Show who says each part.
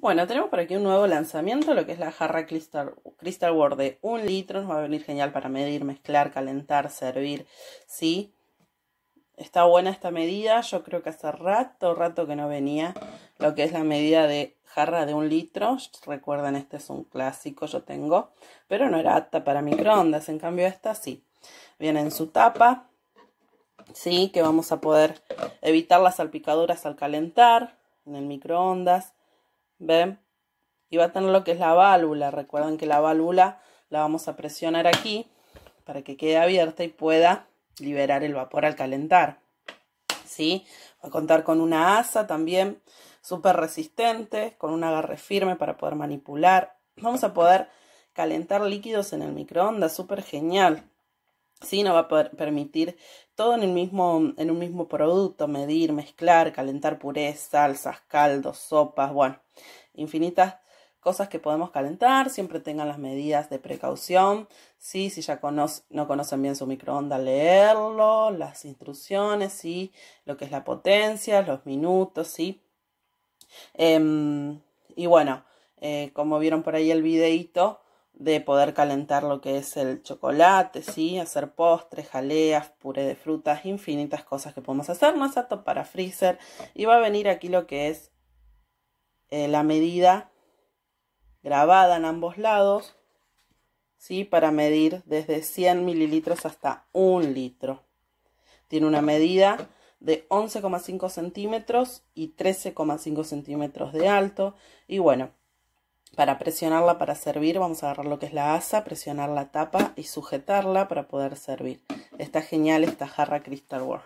Speaker 1: Bueno, tenemos por aquí un nuevo lanzamiento, lo que es la jarra Crystal, Crystal World de un litro. Nos va a venir genial para medir, mezclar, calentar, servir, ¿sí? Está buena esta medida, yo creo que hace rato, rato que no venía lo que es la medida de jarra de un litro. Recuerden, este es un clásico, yo tengo, pero no era apta para microondas, en cambio esta sí. Viene en su tapa, ¿sí? Que vamos a poder evitar las salpicaduras al calentar en el microondas ¿Ven? Y va a tener lo que es la válvula. Recuerden que la válvula la vamos a presionar aquí para que quede abierta y pueda liberar el vapor al calentar. ¿Sí? Va a contar con una asa también súper resistente, con un agarre firme para poder manipular. Vamos a poder calentar líquidos en el microondas, súper genial. Sí, nos va a permitir todo en, el mismo, en un mismo producto, medir, mezclar, calentar purés, salsas, caldos, sopas, bueno, infinitas cosas que podemos calentar, siempre tengan las medidas de precaución, sí, si ya no conocen bien su microondas, leerlo, las instrucciones, sí, lo que es la potencia, los minutos, sí. Em, y bueno, eh, como vieron por ahí el videito, de poder calentar lo que es el chocolate, ¿sí? Hacer postres, jaleas, puré de frutas, infinitas cosas que podemos hacer. No es para freezer. Y va a venir aquí lo que es eh, la medida grabada en ambos lados, ¿sí? Para medir desde 100 mililitros hasta un litro. Tiene una medida de 11,5 centímetros y 13,5 centímetros de alto. Y bueno, para presionarla para servir vamos a agarrar lo que es la asa, presionar la tapa y sujetarla para poder servir. Está genial esta jarra Crystal War.